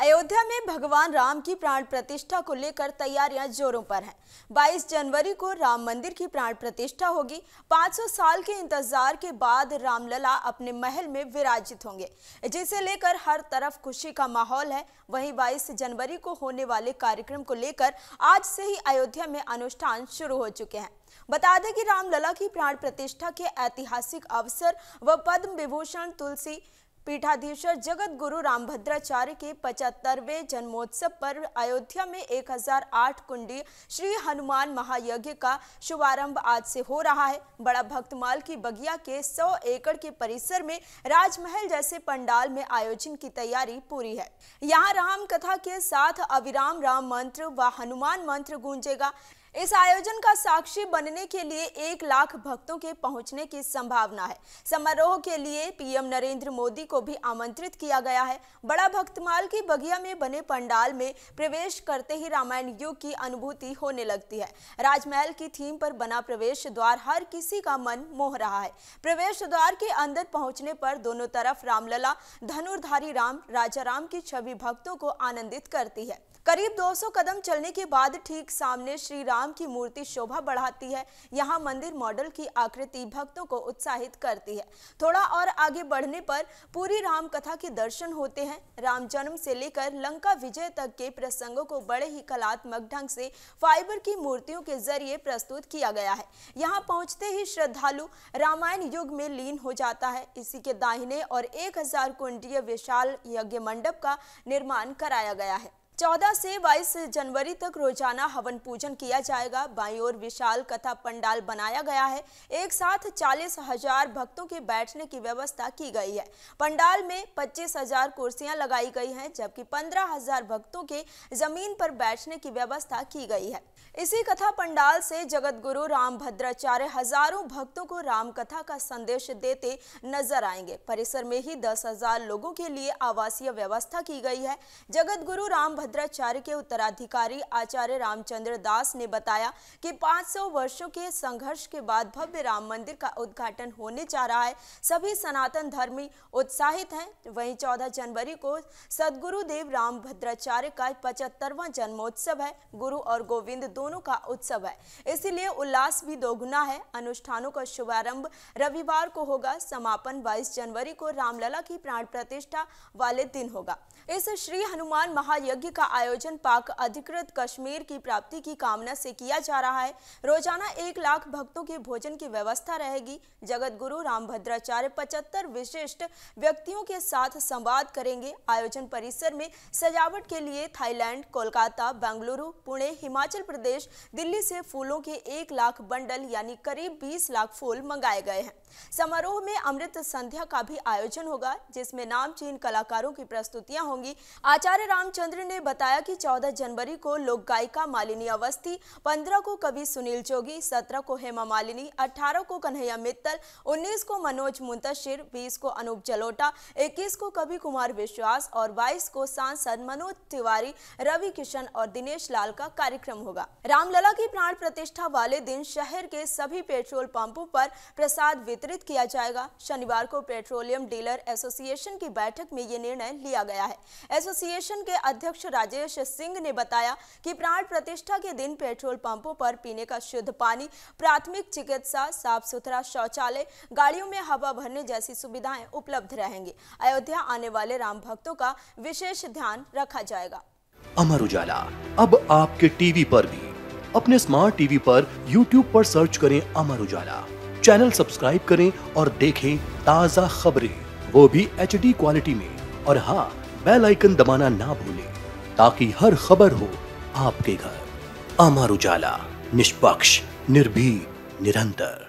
अयोध्या में भगवान राम की प्राण प्रतिष्ठा को लेकर तैयारियां जोरों पर हैं 22 जनवरी को राम मंदिर की प्राण प्रतिष्ठा होगी 500 साल के इंतजार के बाद रामलला अपने महल में विराजित होंगे जिसे लेकर हर तरफ खुशी का माहौल है वहीं 22 जनवरी को होने वाले कार्यक्रम को लेकर आज से ही अयोध्या में अनुष्ठान शुरू हो चुके हैं बता दें कि रामलला की प्राण प्रतिष्ठा के ऐतिहासिक अवसर व पद्म विभूषण तुलसी पीठाधीश जगत गुरु रामभद्राचार्य के पचहत्तरवे जन्मोत्सव पर अयोध्या में 1008 कुंडी श्री हनुमान महायज्ञ का शुभारंभ आज से हो रहा है बड़ा भक्तमाल की बगिया के 100 एकड़ के परिसर में राजमहल जैसे पंडाल में आयोजन की तैयारी पूरी है यहाँ राम कथा के साथ अविराम राम मंत्र व हनुमान मंत्र गूंजेगा इस आयोजन का साक्षी बनने के लिए एक लाख भक्तों के पहुंचने की संभावना है समारोह के लिए पीएम नरेंद्र मोदी को भी आमंत्रित किया गया है बड़ा भक्तमाल की बगिया में बने पंडाल में प्रवेश करते ही रामायण युग की अनुभूति होने लगती है राजमहल की थीम पर बना प्रवेश द्वार हर किसी का मन मोह रहा है प्रवेश द्वार के अंदर पहुंचने पर दोनों तरफ रामलला धनुर्धारी राम राजा राम की छवि भक्तों को आनंदित करती है करीब दो कदम चलने के बाद ठीक सामने श्री राम राम की मूर्ति शोभा बढ़ाती है यहाँ मंदिर मॉडल की आकृति भक्तों को उत्साहित करती है थोड़ा और आगे बढ़ने पर पूरी राम कथा के दर्शन होते हैं राम जन्म से लेकर लंका विजय तक के प्रसंगों को बड़े ही कलात्मक ढंग से फाइबर की मूर्तियों के जरिए प्रस्तुत किया गया है यहाँ पहुँचते ही श्रद्धालु रामायण युग में लीन हो जाता है इसी के दाहिने और एक हजार कुंडीय विशाल यज्ञ मंडप का निर्माण कराया गया है 14 से 22 जनवरी तक रोजाना हवन पूजन किया जाएगा बाई ओर विशाल कथा पंडाल बनाया गया है एक साथ चालीस हजार भक्तों के बैठने की व्यवस्था की गई है पंडाल में पच्चीस हजार कुर्सियां लगाई गई हैं जबकि पंद्रह हजार भक्तों के जमीन पर बैठने की व्यवस्था की गई है इसी कथा पंडाल से जगत गुरु राम भद्राचार्य हजारों भक्तों को राम कथा का संदेश देते नजर आएंगे परिसर में ही दस हजार लोगों के लिए आवासीय व्यवस्था की गई है जगत गुरु राम भद्राचार्य के उत्तराधिकारी आचार्य रामचंद्र दास ने बताया कि 500 वर्षों के संघर्ष के बाद भव्य राम मंदिर का उद्घाटन होने जा रहा है सभी सनातन धर्मी उत्साहित हैं वहीं 14 जनवरी को सदगुरु देव राम भद्राचार्य का पचहत्तरवा जन्मोत्सव है गुरु और गोविंद दोनों का उत्सव है इसीलिए उल्लास भी दोगुना है अनुष्ठानों का शुभारंभ रविवार को होगा समापन बाईस जनवरी को रामलला की प्राण प्रतिष्ठा वाले दिन होगा इस श्री हनुमान महायज्ञ का आयोजन पाक अधिकृत कश्मीर की प्राप्ति की कामना से किया जा रहा है रोजाना एक लाख भक्तों के भोजन की व्यवस्था रहेगी जगत गुरु रामभद्राचार्य पचहत्तर विशिष्ट व्यक्तियों के साथ संवाद करेंगे आयोजन परिसर में सजावट के लिए थाईलैंड कोलकाता बेंगलुरु पुणे हिमाचल प्रदेश दिल्ली से फूलों के एक लाख बंडल यानी करीब बीस लाख फूल मंगाए गए हैं समारोह में अमृत संध्या का भी आयोजन होगा जिसमें नामचीन कलाकारों की प्रस्तुतियां होंगी आचार्य रामचंद्र ने बताया कि 14 जनवरी को लोक गायिका मालिनी अवस्थी 15 को कवि सुनील जोगी 17 को हेमा मालिनी 18 को कन्हैया मित्तल 19 को मनोज मुंतशिर 20 को अनूप जलोटा 21 को कवि कुमार विश्वास और 22 को सांसद मनोज तिवारी रवि किशन और दिनेश लाल का कार्यक्रम होगा रामलला की प्राण प्रतिष्ठा वाले दिन शहर के सभी पेट्रोल पंपों पर प्रसाद वितरित किया जाएगा शनिवार को पेट्रोलियम डीलर एसोसिएशन की बैठक में ये निर्णय लिया गया है एसोसिएशन के अध्यक्ष राजेश सिंह ने बताया कि प्राण प्रतिष्ठा के दिन पेट्रोल पंपों पर पीने का शुद्ध पानी प्राथमिक चिकित्सा साफ सुथरा शौचालय गाड़ियों में हवा भरने जैसी सुविधाएं उपलब्ध रहेंगी अयोध्या आने वाले राम भक्तों का विशेष ध्यान रखा जाएगा अमर उजाला अब आपके टीवी पर भी अपने स्मार्ट टीवी पर यूट्यूब पर सर्च करें अमर उजाला चैनल सब्सक्राइब करें और देखें ताज़ा खबरें वो भी एच क्वालिटी में और हाँ बेल आइकन दबाना ना भूलें ताकि हर खबर हो आपके घर अमर उजाला निष्पक्ष निर्भी निरंतर